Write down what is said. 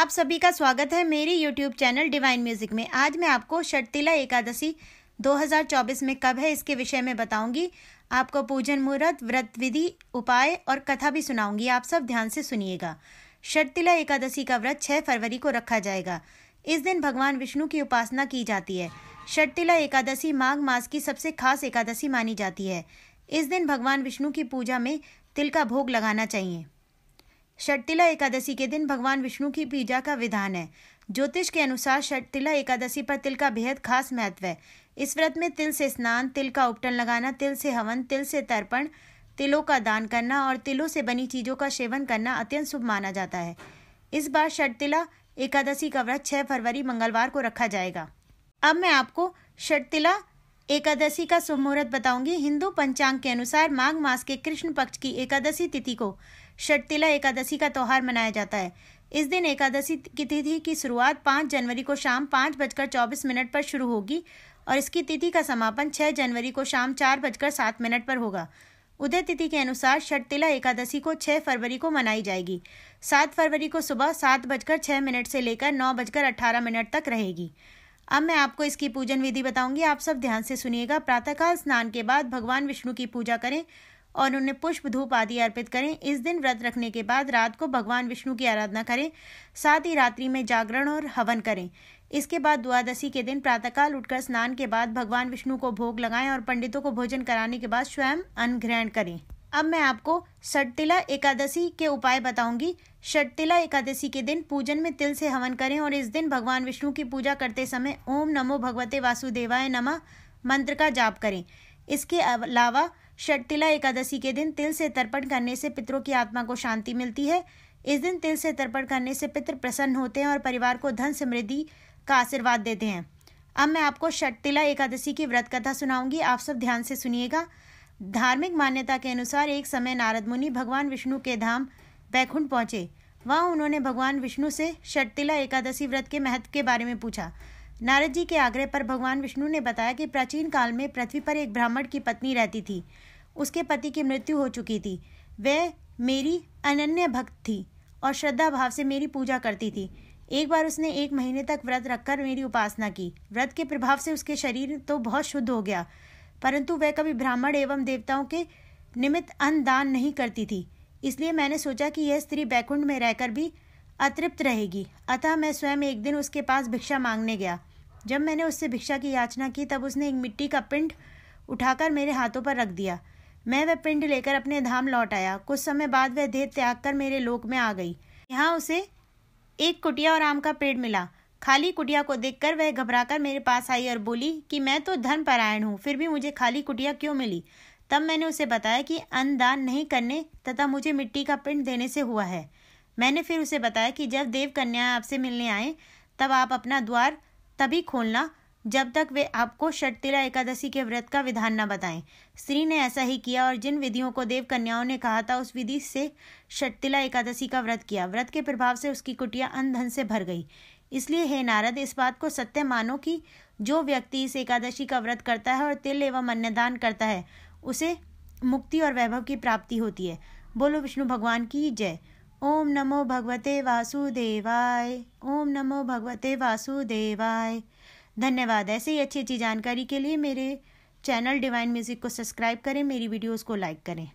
आप सभी का स्वागत है मेरी YouTube चैनल डिवाइन म्यूजिक में आज मैं आपको शटतिला एकादशी 2024 में कब है इसके विषय में बताऊंगी आपको पूजन मुहूर्त व्रत विधि उपाय और कथा भी सुनाऊंगी आप सब ध्यान से सुनिएगा शटतिला एकादशी का व्रत 6 फरवरी को रखा जाएगा इस दिन भगवान विष्णु की उपासना की जाती है शटतिला एकादशी माघ मास की सबसे खास एकादशी मानी जाती है इस दिन भगवान विष्णु की पूजा में तिल का भोग लगाना चाहिए षटतिला एकादशी के दिन भगवान विष्णु की पूजा का विधान है ज्योतिष के अनुसार षटतिला एकादशी पर तिल का बेहद खास महत्व है इस व्रत में तिल से स्नान तिल का उपटन लगाना तिल से हवन तिल से तर्पण तिलों का दान करना और तिलों से बनी चीज़ों का सेवन करना अत्यंत शुभ माना जाता है इस बार षटतिला एकादशी का व्रत 6 फरवरी मंगलवार को रखा जाएगा अब मैं आपको षटतिला एकादशी का शुभ मुहूर्त बताऊंगी हिंदू पंचांग के अनुसार माघ मास के कृष्ण पक्ष की एकादशी तिथि को षटतिला एकादशी का त्यौहार मनाया जाता है इस दिन एकादशी की तिथि की शुरुआत पाँच जनवरी को शाम पाँच बजकर चौबीस मिनट पर शुरू होगी और इसकी तिथि का समापन छः जनवरी को शाम चार बजकर सात मिनट पर होगा उदय तिथि के अनुसार षटतिला एकादशी को छः फरवरी को मनाई जाएगी सात फरवरी को सुबह सात बजकर छः मिनट से लेकर नौ बजकर अट्ठारह मिनट तक रहेगी अब मैं आपको इसकी पूजन विधि बताऊंगी आप सब ध्यान से सुनिएगा प्रातःकाल स्नान के बाद भगवान विष्णु की पूजा करें और उन्हें पुष्प धूप आदि अर्पित करें इस दिन व्रत रखने के बाद रात को भगवान विष्णु की आराधना करें साथ ही रात्रि में जागरण और हवन करें इसके बाद द्वादशी के दिन प्रातःकाल उठकर स्नान के बाद भगवान विष्णु को भोग लगाएं और पंडितों को भोजन कराने के बाद स्वयं अन्न ग्रहण करें अब मैं आपको षटतिला एकादशी के उपाय बताऊंगी षटतिला एकादशी के दिन पूजन में तिल से हवन करें और इस दिन भगवान विष्णु की पूजा करते समय ओम नमो भगवते वासुदेवाय नमः मंत्र का जाप करें इसके अलावा शटतिला एकादशी के दिन तिल से तर्पण करने से पितरों की आत्मा को शांति मिलती है इस दिन तिल से तर्पण करने से पितर प्रसन्न होते हैं और परिवार को धन समृद्धि का आशीर्वाद देते हैं अब मैं आपको शटतिला एकादशी की व्रत कथा सुनाऊंगी आप सब ध्यान से सुनिएगा धार्मिक मान्यता के अनुसार एक समय नारद मुनि भगवान विष्णु के धाम वैकुंठ पहुंचे वहां उन्होंने भगवान विष्णु से शटतिला एकादशी व्रत के महत्व के बारे में पूछा नारद जी के आग्रह पर भगवान विष्णु ने बताया कि प्राचीन काल में पृथ्वी पर एक ब्राह्मण की पत्नी रहती थी उसके पति की मृत्यु हो चुकी थी वह मेरी अनन्य भक्त थी और श्रद्धा भाव से मेरी पूजा करती थी एक बार उसने एक महीने तक व्रत रखकर मेरी उपासना की व्रत के प्रभाव से उसके शरीर तो बहुत शुद्ध हो गया परंतु वह कभी ब्राह्मण एवं देवताओं के निमित्त अन्न दान नहीं करती थी इसलिए मैंने सोचा कि यह स्त्री बैकुंठ में रहकर भी अतृप्त रहेगी अतः मैं स्वयं एक दिन उसके पास भिक्षा मांगने गया जब मैंने उससे भिक्षा की याचना की तब उसने एक मिट्टी का पिंड उठाकर मेरे हाथों पर रख दिया मैं वह पिंड लेकर अपने धाम लौट आया कुछ समय बाद वह देह त्याग कर मेरे लोक में आ गई यहाँ उसे एक कुटिया और आम का पेड़ मिला खाली कुटिया को देखकर वह घबराकर मेरे पास आई और बोली कि मैं तो धर्मपरायण हूँ फिर भी मुझे खाली कुटिया क्यों मिली तब मैंने उसे बताया कि अन्नदान नहीं करने तथा मुझे मिट्टी का पिंड देने से हुआ है मैंने फिर उसे बताया कि जब देव कन्या आपसे मिलने आए तब आप अपना द्वार तभी खोलना जब तक वे आपको शटतिला एकादशी के व्रत का विधान न बताएं स्त्री ने ऐसा ही किया और जिन विधियों को देव कन्याओं ने कहा था उस विधि से शटतिला एकादशी का व्रत किया व्रत के प्रभाव से उसकी कुटिया अंधन से भर गई इसलिए हे नारद इस बात को सत्य मानो कि जो व्यक्ति इस एकादशी का व्रत करता है और तिल एवं अन्नदान करता है उसे मुक्ति और वैभव की प्राप्ति होती है बोलो विष्णु भगवान की जय ओम नमो भगवते वासुदेवाय ओम नमो भगवते वासुदेवाय धन्यवाद ऐसे ही अच्छी अच्छी जानकारी के लिए मेरे चैनल डिवाइन म्यूज़िक को सब्सक्राइब करें मेरी वीडियोस को लाइक करें